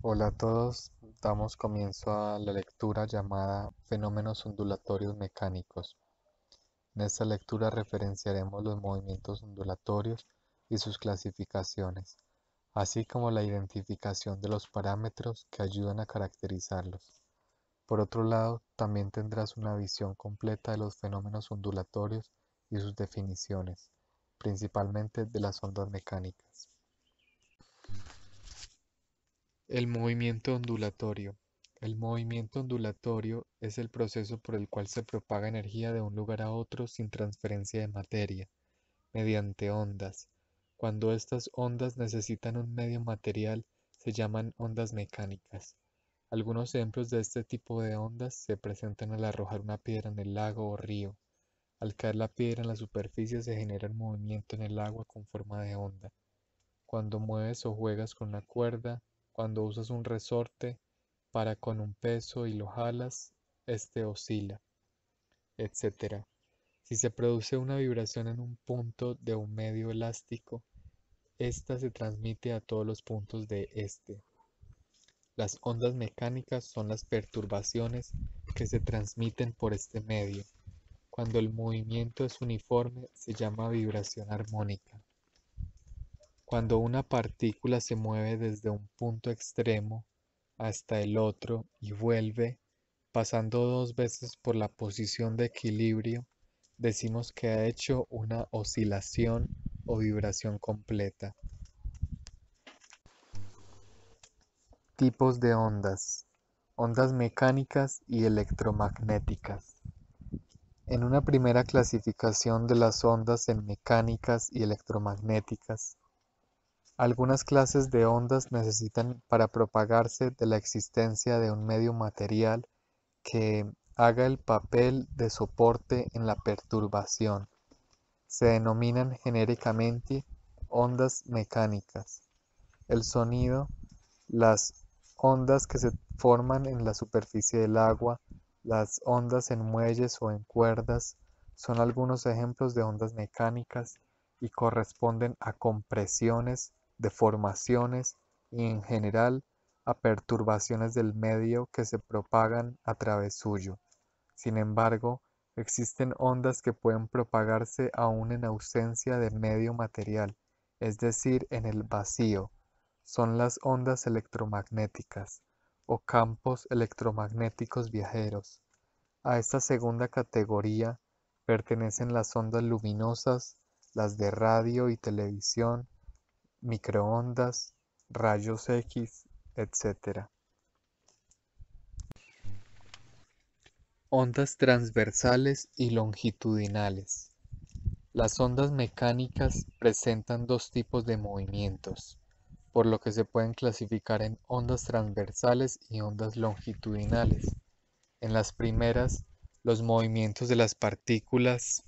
Hola a todos, damos comienzo a la lectura llamada Fenómenos ondulatorios mecánicos. En esta lectura referenciaremos los movimientos ondulatorios y sus clasificaciones, así como la identificación de los parámetros que ayudan a caracterizarlos. Por otro lado, también tendrás una visión completa de los fenómenos ondulatorios y sus definiciones, principalmente de las ondas mecánicas. El movimiento ondulatorio. El movimiento ondulatorio es el proceso por el cual se propaga energía de un lugar a otro sin transferencia de materia, mediante ondas. Cuando estas ondas necesitan un medio material, se llaman ondas mecánicas. Algunos ejemplos de este tipo de ondas se presentan al arrojar una piedra en el lago o río. Al caer la piedra en la superficie se genera un movimiento en el agua con forma de onda. Cuando mueves o juegas con la cuerda, cuando usas un resorte para con un peso y lo jalas, este oscila, etc. Si se produce una vibración en un punto de un medio elástico, ésta se transmite a todos los puntos de este. Las ondas mecánicas son las perturbaciones que se transmiten por este medio. Cuando el movimiento es uniforme se llama vibración armónica. Cuando una partícula se mueve desde un punto extremo hasta el otro y vuelve, pasando dos veces por la posición de equilibrio, decimos que ha hecho una oscilación o vibración completa. Tipos de ondas. Ondas mecánicas y electromagnéticas. En una primera clasificación de las ondas en mecánicas y electromagnéticas, algunas clases de ondas necesitan para propagarse de la existencia de un medio material que haga el papel de soporte en la perturbación. Se denominan genéricamente ondas mecánicas. El sonido, las ondas que se forman en la superficie del agua, las ondas en muelles o en cuerdas, son algunos ejemplos de ondas mecánicas y corresponden a compresiones deformaciones y en general a perturbaciones del medio que se propagan a través suyo. Sin embargo, existen ondas que pueden propagarse aún en ausencia de medio material, es decir, en el vacío. Son las ondas electromagnéticas o campos electromagnéticos viajeros. A esta segunda categoría pertenecen las ondas luminosas, las de radio y televisión, microondas, rayos X, etc. Ondas transversales y longitudinales. Las ondas mecánicas presentan dos tipos de movimientos, por lo que se pueden clasificar en ondas transversales y ondas longitudinales. En las primeras, los movimientos de las partículas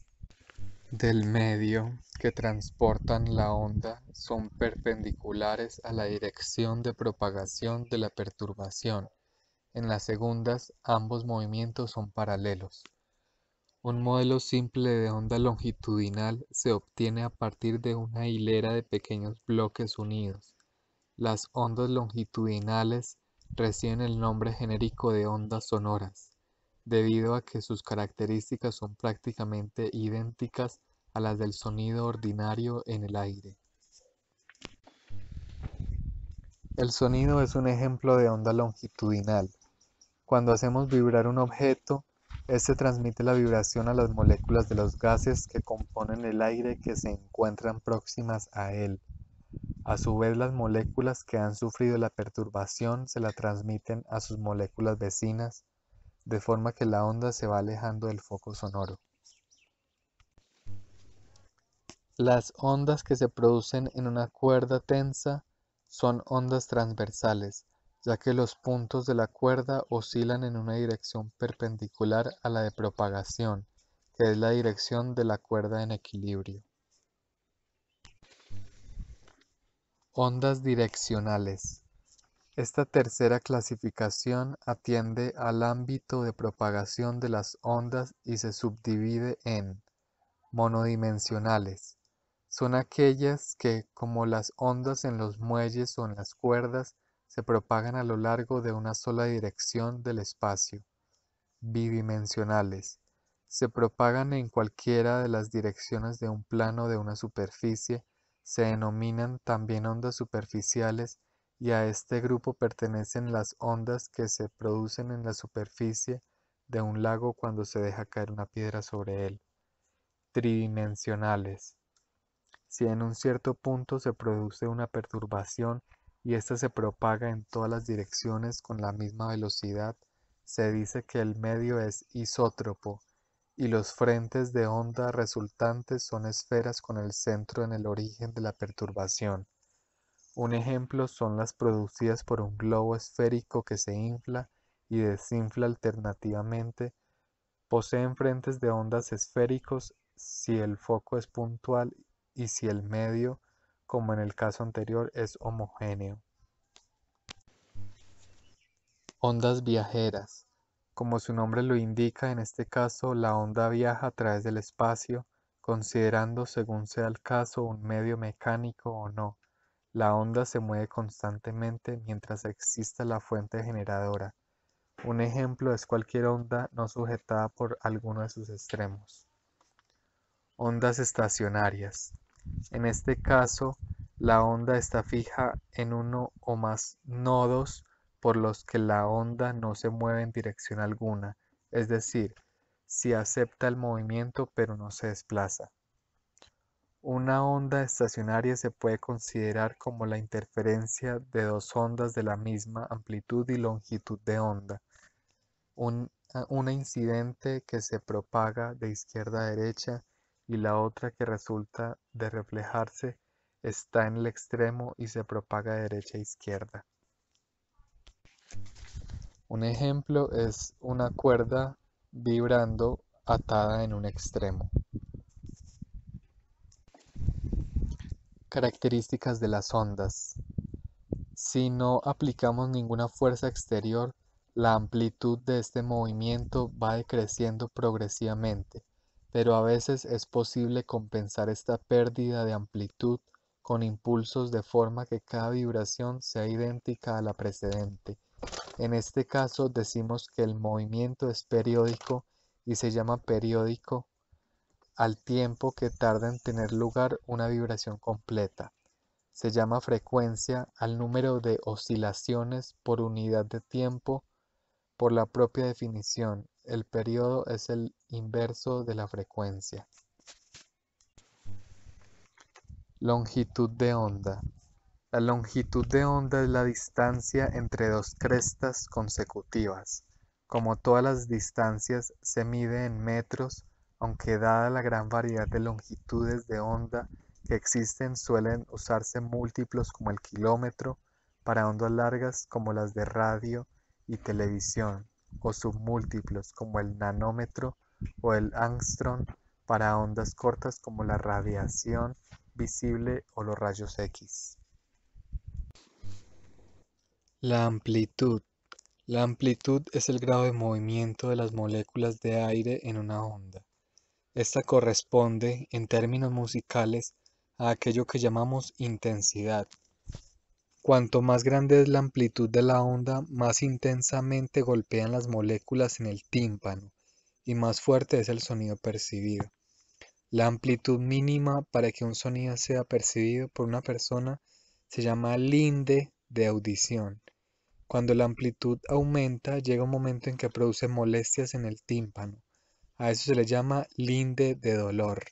del medio que transportan la onda son perpendiculares a la dirección de propagación de la perturbación. En las segundas, ambos movimientos son paralelos. Un modelo simple de onda longitudinal se obtiene a partir de una hilera de pequeños bloques unidos. Las ondas longitudinales reciben el nombre genérico de ondas sonoras debido a que sus características son prácticamente idénticas a las del sonido ordinario en el aire. El sonido es un ejemplo de onda longitudinal. Cuando hacemos vibrar un objeto, este transmite la vibración a las moléculas de los gases que componen el aire que se encuentran próximas a él. A su vez, las moléculas que han sufrido la perturbación se la transmiten a sus moléculas vecinas de forma que la onda se va alejando del foco sonoro. Las ondas que se producen en una cuerda tensa son ondas transversales, ya que los puntos de la cuerda oscilan en una dirección perpendicular a la de propagación, que es la dirección de la cuerda en equilibrio. Ondas direccionales. Esta tercera clasificación atiende al ámbito de propagación de las ondas y se subdivide en: monodimensionales, son aquellas que, como las ondas en los muelles o en las cuerdas, se propagan a lo largo de una sola dirección del espacio. Bidimensionales. Se propagan en cualquiera de las direcciones de un plano de una superficie. Se denominan también ondas superficiales y a este grupo pertenecen las ondas que se producen en la superficie de un lago cuando se deja caer una piedra sobre él. Tridimensionales. Si en un cierto punto se produce una perturbación y ésta se propaga en todas las direcciones con la misma velocidad, se dice que el medio es isótropo y los frentes de onda resultantes son esferas con el centro en el origen de la perturbación. Un ejemplo son las producidas por un globo esférico que se infla y desinfla alternativamente. Poseen frentes de ondas esféricos si el foco es puntual y si el medio, como en el caso anterior, es homogéneo. Ondas viajeras. Como su nombre lo indica, en este caso la onda viaja a través del espacio, considerando según sea el caso un medio mecánico o no. La onda se mueve constantemente mientras exista la fuente generadora. Un ejemplo es cualquier onda no sujetada por alguno de sus extremos. Ondas estacionarias. En este caso, la onda está fija en uno o más nodos por los que la onda no se mueve en dirección alguna, es decir, si acepta el movimiento pero no se desplaza. Una onda estacionaria se puede considerar como la interferencia de dos ondas de la misma amplitud y longitud de onda, un, ah, una incidente que se propaga de izquierda a derecha y la otra que resulta de reflejarse está en el extremo y se propaga de derecha a izquierda. Un ejemplo es una cuerda vibrando atada en un extremo. Características de las ondas. Si no aplicamos ninguna fuerza exterior, la amplitud de este movimiento va decreciendo progresivamente, pero a veces es posible compensar esta pérdida de amplitud con impulsos de forma que cada vibración sea idéntica a la precedente. En este caso decimos que el movimiento es periódico y se llama periódico al tiempo que tarda en tener lugar una vibración completa. Se llama frecuencia al número de oscilaciones por unidad de tiempo. Por la propia definición, el periodo es el inverso de la frecuencia. Longitud de onda. La longitud de onda es la distancia entre dos crestas consecutivas. Como todas las distancias, se mide en metros aunque dada la gran variedad de longitudes de onda que existen suelen usarse múltiplos como el kilómetro para ondas largas como las de radio y televisión o submúltiplos como el nanómetro o el angstrom para ondas cortas como la radiación visible o los rayos X. La amplitud. La amplitud es el grado de movimiento de las moléculas de aire en una onda. Esta corresponde, en términos musicales, a aquello que llamamos intensidad. Cuanto más grande es la amplitud de la onda, más intensamente golpean las moléculas en el tímpano y más fuerte es el sonido percibido. La amplitud mínima para que un sonido sea percibido por una persona se llama linde de audición. Cuando la amplitud aumenta, llega un momento en que produce molestias en el tímpano. A eso se le llama linde de dolor.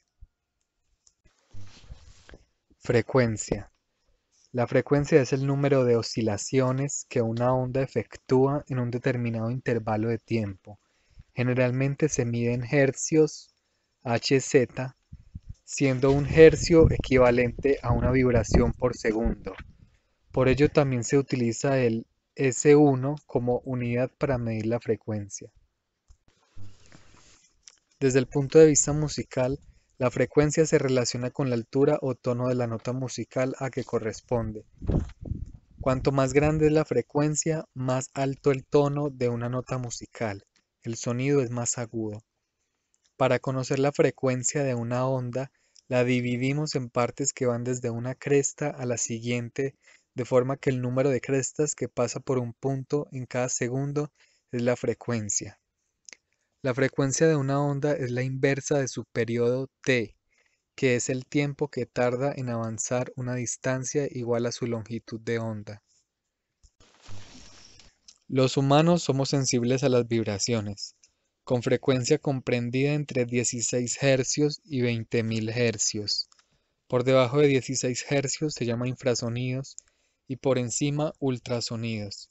Frecuencia. La frecuencia es el número de oscilaciones que una onda efectúa en un determinado intervalo de tiempo. Generalmente se mide en hercios Hz, siendo un hercio equivalente a una vibración por segundo. Por ello también se utiliza el S1 como unidad para medir la frecuencia. Desde el punto de vista musical, la frecuencia se relaciona con la altura o tono de la nota musical a que corresponde. Cuanto más grande es la frecuencia, más alto el tono de una nota musical. El sonido es más agudo. Para conocer la frecuencia de una onda, la dividimos en partes que van desde una cresta a la siguiente, de forma que el número de crestas que pasa por un punto en cada segundo es la frecuencia. La frecuencia de una onda es la inversa de su periodo "t", que es el tiempo que tarda en avanzar una distancia igual a su longitud de onda. Los humanos somos sensibles a las vibraciones, con frecuencia comprendida entre 16 Hz y 20.000 Hz. Por debajo de 16 Hz se llama infrasonidos y por encima ultrasonidos.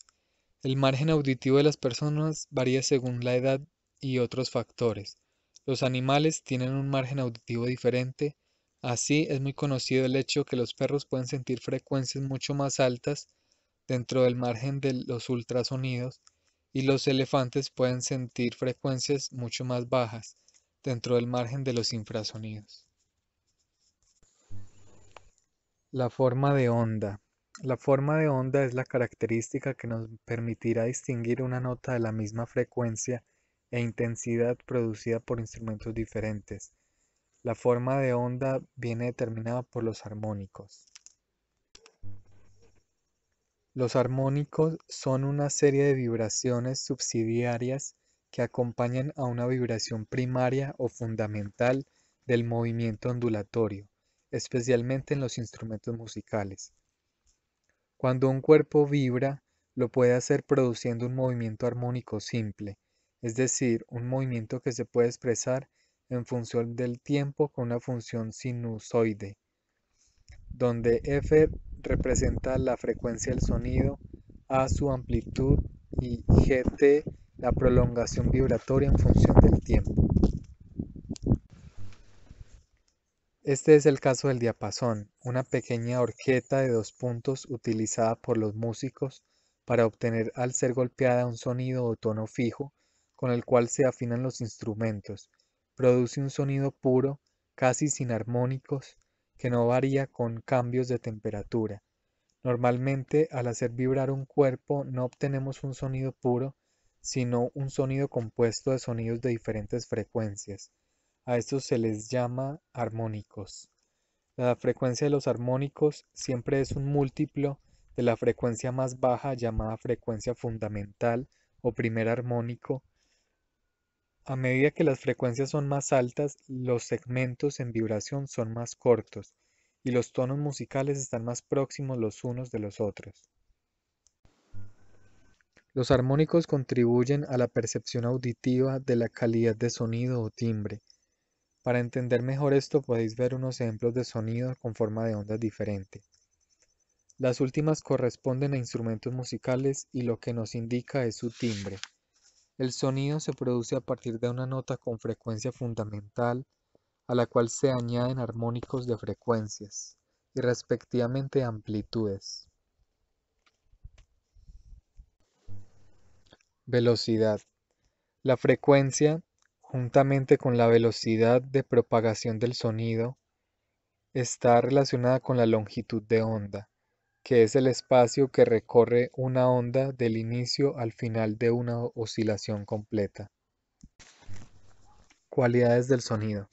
El margen auditivo de las personas varía según la edad y otros factores. Los animales tienen un margen auditivo diferente, así es muy conocido el hecho que los perros pueden sentir frecuencias mucho más altas dentro del margen de los ultrasonidos y los elefantes pueden sentir frecuencias mucho más bajas dentro del margen de los infrasonidos. La forma de onda. La forma de onda es la característica que nos permitirá distinguir una nota de la misma frecuencia e intensidad producida por instrumentos diferentes. La forma de onda viene determinada por los armónicos. Los armónicos son una serie de vibraciones subsidiarias que acompañan a una vibración primaria o fundamental del movimiento ondulatorio, especialmente en los instrumentos musicales. Cuando un cuerpo vibra, lo puede hacer produciendo un movimiento armónico simple, es decir, un movimiento que se puede expresar en función del tiempo con una función sinusoide, donde f representa la frecuencia del sonido, a su amplitud y gt la prolongación vibratoria en función del tiempo. Este es el caso del diapasón, una pequeña horqueta de dos puntos utilizada por los músicos para obtener al ser golpeada un sonido o tono fijo con el cual se afinan los instrumentos, produce un sonido puro, casi sin armónicos, que no varía con cambios de temperatura. Normalmente, al hacer vibrar un cuerpo, no obtenemos un sonido puro, sino un sonido compuesto de sonidos de diferentes frecuencias. A estos se les llama armónicos. La frecuencia de los armónicos siempre es un múltiplo de la frecuencia más baja llamada frecuencia fundamental o primer armónico a medida que las frecuencias son más altas, los segmentos en vibración son más cortos y los tonos musicales están más próximos los unos de los otros. Los armónicos contribuyen a la percepción auditiva de la calidad de sonido o timbre. Para entender mejor esto podéis ver unos ejemplos de sonido con forma de onda diferente. Las últimas corresponden a instrumentos musicales y lo que nos indica es su timbre. El sonido se produce a partir de una nota con frecuencia fundamental, a la cual se añaden armónicos de frecuencias y respectivamente amplitudes. Velocidad. La frecuencia, juntamente con la velocidad de propagación del sonido, está relacionada con la longitud de onda que es el espacio que recorre una onda del inicio al final de una oscilación completa. Cualidades del sonido.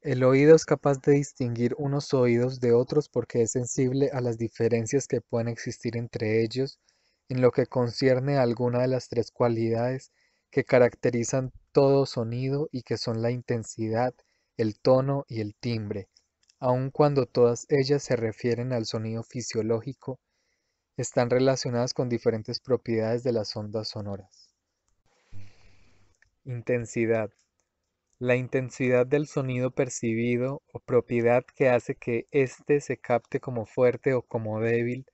El oído es capaz de distinguir unos oídos de otros porque es sensible a las diferencias que pueden existir entre ellos en lo que concierne a alguna de las tres cualidades que caracterizan todo sonido y que son la intensidad, el tono y el timbre, aun cuando todas ellas se refieren al sonido fisiológico, están relacionadas con diferentes propiedades de las ondas sonoras. Intensidad. La intensidad del sonido percibido o propiedad que hace que éste se capte como fuerte o como débil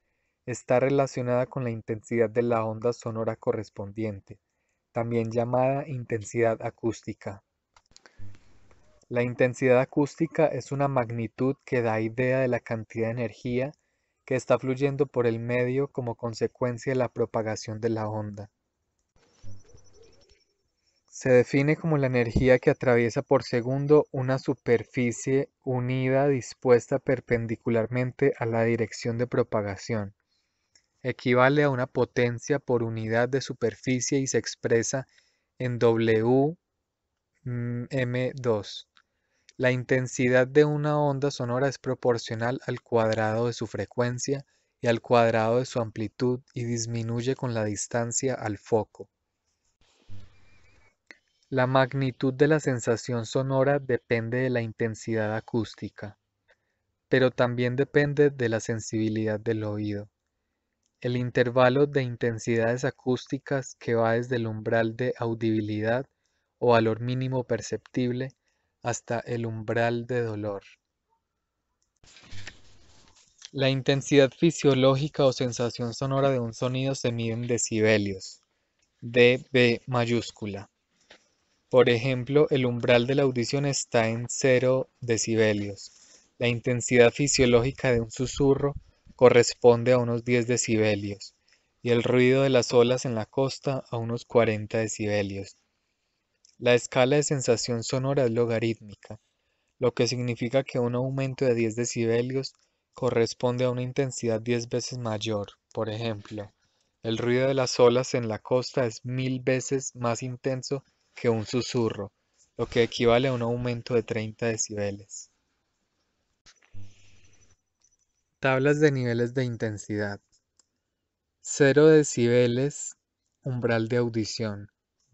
está relacionada con la intensidad de la onda sonora correspondiente, también llamada intensidad acústica. La intensidad acústica es una magnitud que da idea de la cantidad de energía que está fluyendo por el medio como consecuencia de la propagación de la onda. Se define como la energía que atraviesa por segundo una superficie unida dispuesta perpendicularmente a la dirección de propagación. Equivale a una potencia por unidad de superficie y se expresa en W M2. Mm, la intensidad de una onda sonora es proporcional al cuadrado de su frecuencia y al cuadrado de su amplitud y disminuye con la distancia al foco. La magnitud de la sensación sonora depende de la intensidad acústica, pero también depende de la sensibilidad del oído. El intervalo de intensidades acústicas que va desde el umbral de audibilidad o valor mínimo perceptible hasta el umbral de dolor. La intensidad fisiológica o sensación sonora de un sonido se mide en decibelios, dB mayúscula. Por ejemplo, el umbral de la audición está en 0 decibelios. La intensidad fisiológica de un susurro corresponde a unos 10 decibelios y el ruido de las olas en la costa a unos 40 decibelios. La escala de sensación sonora es logarítmica, lo que significa que un aumento de 10 decibelios corresponde a una intensidad 10 veces mayor. Por ejemplo, el ruido de las olas en la costa es mil veces más intenso que un susurro, lo que equivale a un aumento de 30 decibeles. Tablas de niveles de intensidad. 0 decibeles, umbral de audición.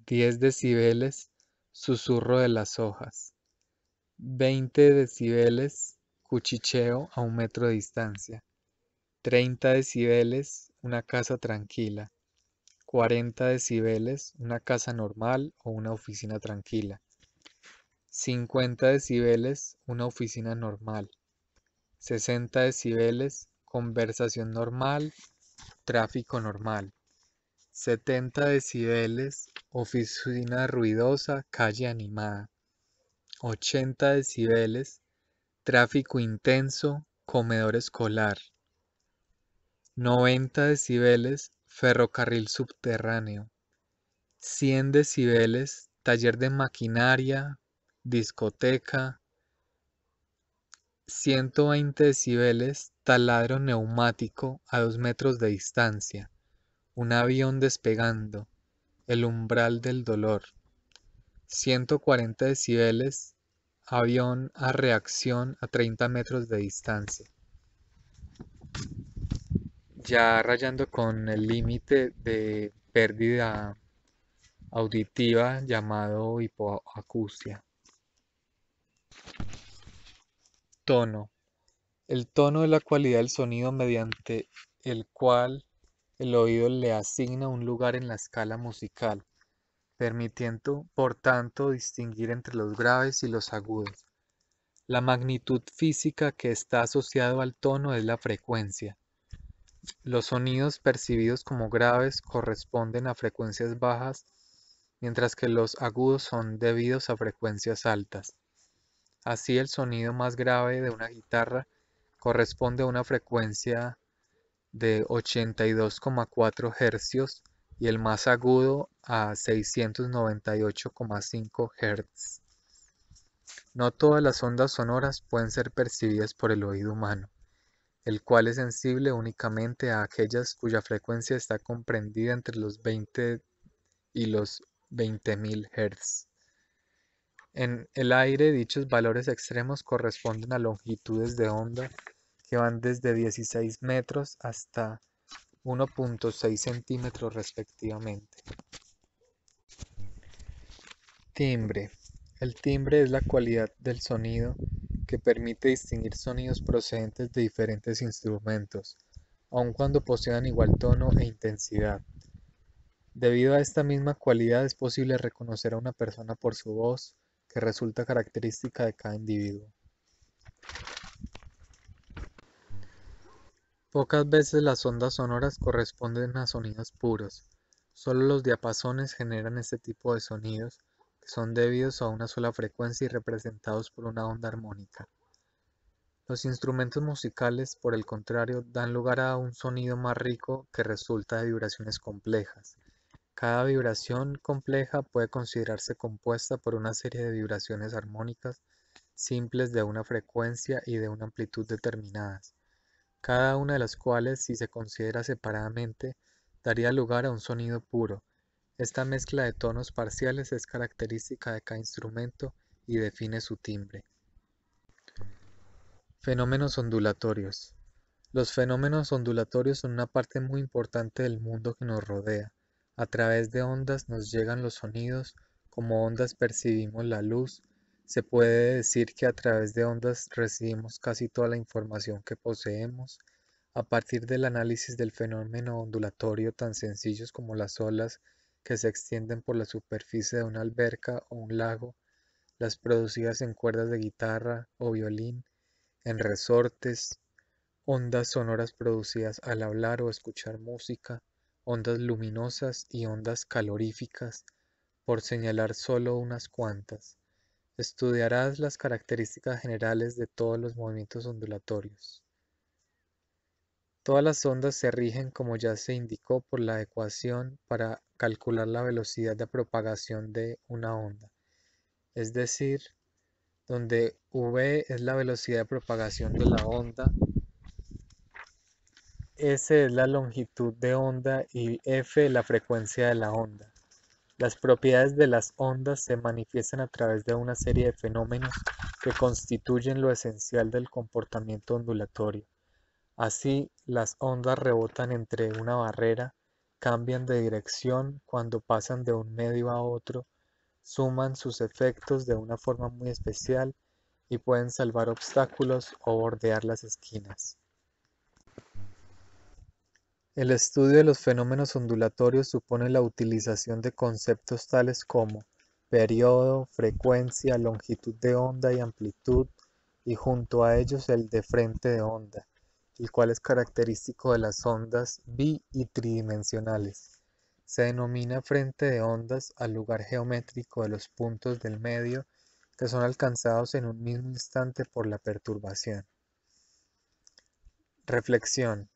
10 decibeles, susurro de las hojas, 20 decibeles, cuchicheo a un metro de distancia, 30 decibeles, una casa tranquila, 40 decibeles, una casa normal o una oficina tranquila, 50 decibeles, una oficina normal, 60 decibeles, conversación normal, tráfico normal. 70 decibeles, oficina ruidosa, calle animada. 80 decibeles, tráfico intenso, comedor escolar. 90 decibeles, ferrocarril subterráneo. 100 decibeles, taller de maquinaria, discoteca. 120 decibeles, taladro neumático a 2 metros de distancia. Un avión despegando el umbral del dolor. 140 decibeles, avión a reacción a 30 metros de distancia. Ya rayando con el límite de pérdida auditiva llamado hipoacusia. Tono. El tono es la cualidad del sonido mediante el cual el oído le asigna un lugar en la escala musical, permitiendo por tanto distinguir entre los graves y los agudos. La magnitud física que está asociado al tono es la frecuencia. Los sonidos percibidos como graves corresponden a frecuencias bajas, mientras que los agudos son debidos a frecuencias altas. Así el sonido más grave de una guitarra corresponde a una frecuencia de 82,4 Hz y el más agudo a 698,5 Hz. No todas las ondas sonoras pueden ser percibidas por el oído humano, el cual es sensible únicamente a aquellas cuya frecuencia está comprendida entre los 20 y los 20.000 Hz. En el aire dichos valores extremos corresponden a longitudes de onda van desde 16 metros hasta 1.6 centímetros respectivamente. Timbre. El timbre es la cualidad del sonido que permite distinguir sonidos procedentes de diferentes instrumentos, aun cuando posean igual tono e intensidad. Debido a esta misma cualidad es posible reconocer a una persona por su voz, que resulta característica de cada individuo. Pocas veces las ondas sonoras corresponden a sonidos puros. Solo los diapasones generan este tipo de sonidos, que son debidos a una sola frecuencia y representados por una onda armónica. Los instrumentos musicales, por el contrario, dan lugar a un sonido más rico que resulta de vibraciones complejas. Cada vibración compleja puede considerarse compuesta por una serie de vibraciones armónicas simples de una frecuencia y de una amplitud determinadas cada una de las cuales, si se considera separadamente, daría lugar a un sonido puro. Esta mezcla de tonos parciales es característica de cada instrumento y define su timbre. Fenómenos ondulatorios. Los fenómenos ondulatorios son una parte muy importante del mundo que nos rodea. A través de ondas nos llegan los sonidos, como ondas percibimos la luz, se puede decir que a través de ondas recibimos casi toda la información que poseemos a partir del análisis del fenómeno ondulatorio tan sencillos como las olas que se extienden por la superficie de una alberca o un lago, las producidas en cuerdas de guitarra o violín, en resortes, ondas sonoras producidas al hablar o escuchar música, ondas luminosas y ondas caloríficas, por señalar solo unas cuantas. Estudiarás las características generales de todos los movimientos ondulatorios. Todas las ondas se rigen, como ya se indicó, por la ecuación para calcular la velocidad de propagación de una onda, es decir, donde v es la velocidad de propagación de la onda, s es la longitud de onda y f la frecuencia de la onda. Las propiedades de las ondas se manifiestan a través de una serie de fenómenos que constituyen lo esencial del comportamiento ondulatorio. Así, las ondas rebotan entre una barrera, cambian de dirección cuando pasan de un medio a otro, suman sus efectos de una forma muy especial y pueden salvar obstáculos o bordear las esquinas. El estudio de los fenómenos ondulatorios supone la utilización de conceptos tales como periodo, frecuencia, longitud de onda y amplitud, y junto a ellos el de frente de onda, el cual es característico de las ondas bi y tridimensionales. Se denomina frente de ondas al lugar geométrico de los puntos del medio que son alcanzados en un mismo instante por la perturbación. Reflexión.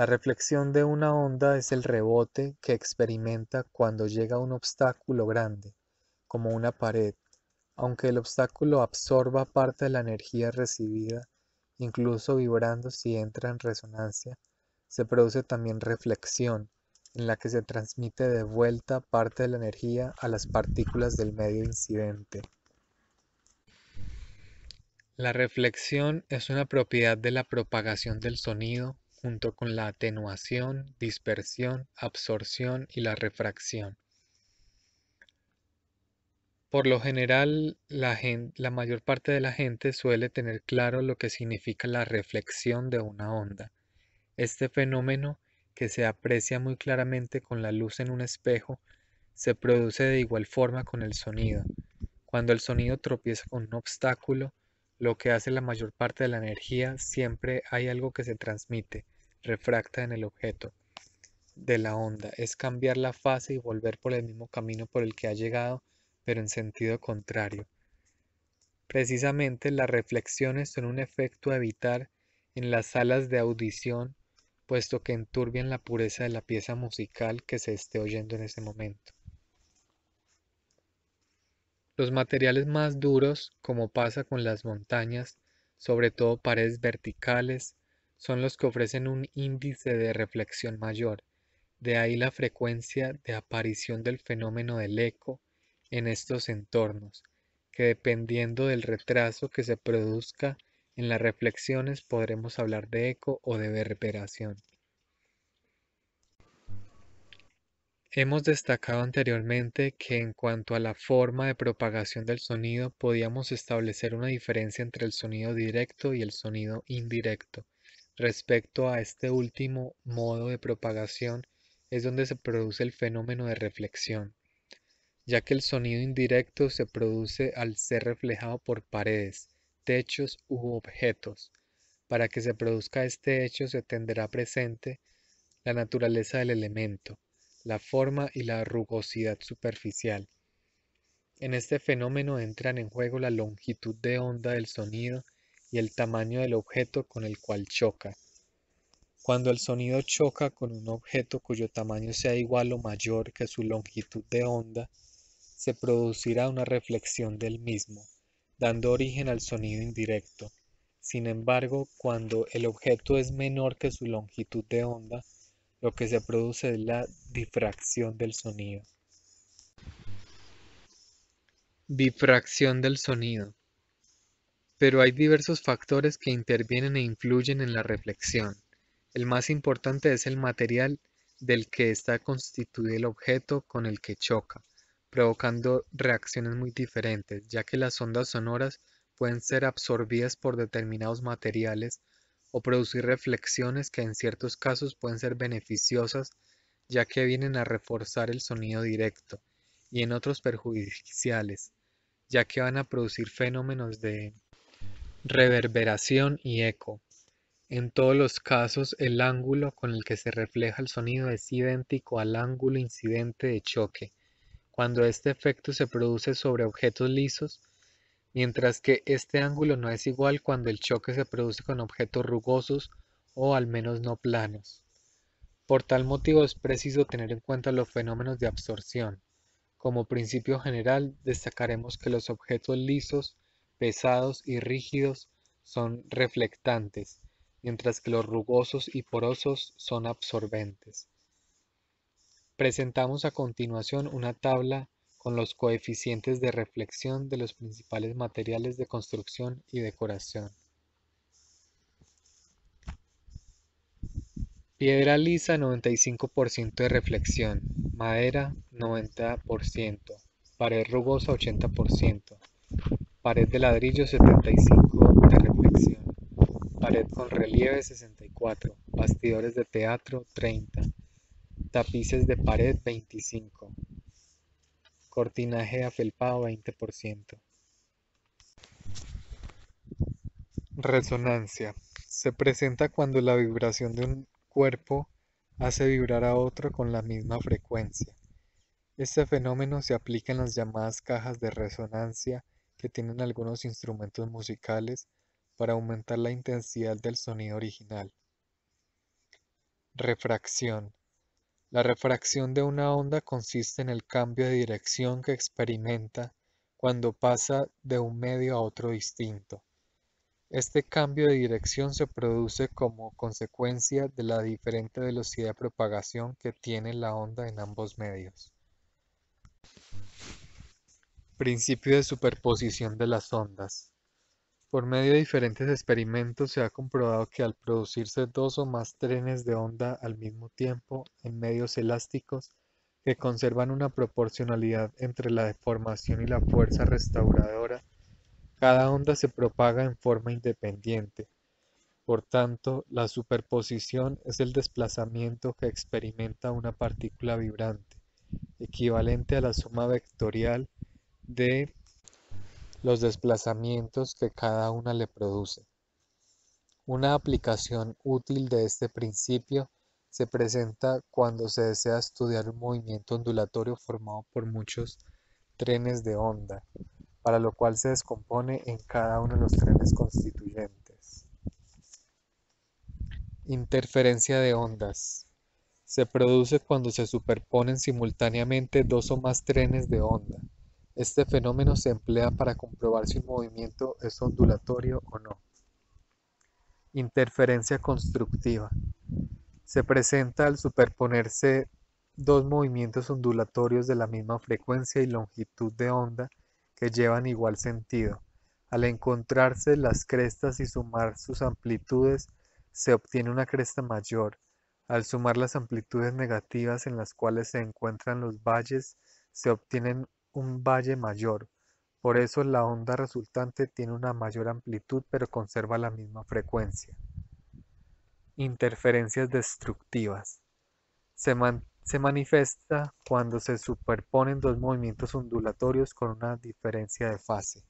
La reflexión de una onda es el rebote que experimenta cuando llega un obstáculo grande, como una pared. Aunque el obstáculo absorba parte de la energía recibida, incluso vibrando si entra en resonancia, se produce también reflexión, en la que se transmite de vuelta parte de la energía a las partículas del medio incidente. La reflexión es una propiedad de la propagación del sonido junto con la atenuación, dispersión, absorción y la refracción. Por lo general, la, la, mayor parte de la gente suele tener claro lo que significa la reflexión de una onda. Este fenómeno, que se aprecia muy claramente con la luz en un espejo, se produce de igual forma con el sonido. Cuando el sonido tropieza con un obstáculo, lo que hace la mayor parte de la energía, siempre hay algo que se transmite, refracta en el objeto de la onda, es cambiar la fase y volver por el mismo camino por el que ha llegado, pero en sentido contrario. Precisamente las reflexiones son un efecto a evitar en las salas de audición, puesto que enturbian la pureza de la pieza musical que se esté oyendo en ese momento. Los materiales más duros, como pasa con las montañas, sobre todo paredes verticales, son los que ofrecen un índice de reflexión mayor, de ahí la frecuencia de aparición del fenómeno del eco en estos entornos, que dependiendo del retraso que se produzca en las reflexiones podremos hablar de eco o de reverberación. Hemos destacado anteriormente que en cuanto a la forma de propagación del sonido podíamos establecer una diferencia entre el sonido directo y el sonido indirecto. Respecto a este último modo de propagación es donde se produce el fenómeno de reflexión, ya que el sonido indirecto se produce al ser reflejado por paredes, techos u objetos. Para que se produzca este hecho se tendrá presente la naturaleza del elemento la forma y la rugosidad superficial. En este fenómeno entran en juego la longitud de onda del sonido y el tamaño del objeto con el cual choca. Cuando el sonido choca con un objeto cuyo tamaño sea igual o mayor que su longitud de onda, se producirá una reflexión del mismo, dando origen al sonido indirecto. Sin embargo, cuando el objeto es menor que su longitud de onda, lo que se produce es la difracción del sonido. Difracción del sonido. Pero hay diversos factores que intervienen e influyen en la reflexión. El más importante es el material del que está constituido el objeto con el que choca, provocando reacciones muy diferentes, ya que las ondas sonoras pueden ser absorbidas por determinados materiales o producir reflexiones que en ciertos casos pueden ser beneficiosas ya que vienen a reforzar el sonido directo y en otros perjudiciales, ya que van a producir fenómenos de reverberación y eco. En todos los casos, el ángulo con el que se refleja el sonido es idéntico al ángulo incidente de choque. Cuando este efecto se produce sobre objetos lisos, mientras que este ángulo no es igual cuando el choque se produce con objetos rugosos o al menos no planos. Por tal motivo es preciso tener en cuenta los fenómenos de absorción. Como principio general, destacaremos que los objetos lisos, pesados y rígidos son reflectantes, mientras que los rugosos y porosos son absorbentes. Presentamos a continuación una tabla con los coeficientes de reflexión de los principales materiales de construcción y decoración. Piedra lisa 95% de reflexión, madera 90%, pared rugosa 80%, pared de ladrillo 75% de reflexión, pared con relieve 64, bastidores de teatro 30, tapices de pared 25, Cortinaje afelpado 20%. Resonancia. Se presenta cuando la vibración de un cuerpo hace vibrar a otro con la misma frecuencia. Este fenómeno se aplica en las llamadas cajas de resonancia que tienen algunos instrumentos musicales para aumentar la intensidad del sonido original. Refracción la refracción de una onda consiste en el cambio de dirección que experimenta cuando pasa de un medio a otro distinto. Este cambio de dirección se produce como consecuencia de la diferente velocidad de propagación que tiene la onda en ambos medios. Principio de superposición de las ondas. Por medio de diferentes experimentos se ha comprobado que al producirse dos o más trenes de onda al mismo tiempo en medios elásticos que conservan una proporcionalidad entre la deformación y la fuerza restauradora, cada onda se propaga en forma independiente. Por tanto, la superposición es el desplazamiento que experimenta una partícula vibrante, equivalente a la suma vectorial de los desplazamientos que cada una le produce. Una aplicación útil de este principio se presenta cuando se desea estudiar un movimiento ondulatorio formado por muchos trenes de onda, para lo cual se descompone en cada uno de los trenes constituyentes. Interferencia de ondas. Se produce cuando se superponen simultáneamente dos o más trenes de onda, este fenómeno se emplea para comprobar si un movimiento es ondulatorio o no. Interferencia constructiva. Se presenta al superponerse dos movimientos ondulatorios de la misma frecuencia y longitud de onda que llevan igual sentido. Al encontrarse las crestas y sumar sus amplitudes, se obtiene una cresta mayor. Al sumar las amplitudes negativas en las cuales se encuentran los valles, se obtienen un valle mayor, por eso la onda resultante tiene una mayor amplitud pero conserva la misma frecuencia. Interferencias destructivas. Se, manifiesta cuando se superponen dos movimientos ondulatorios con una diferencia de fase.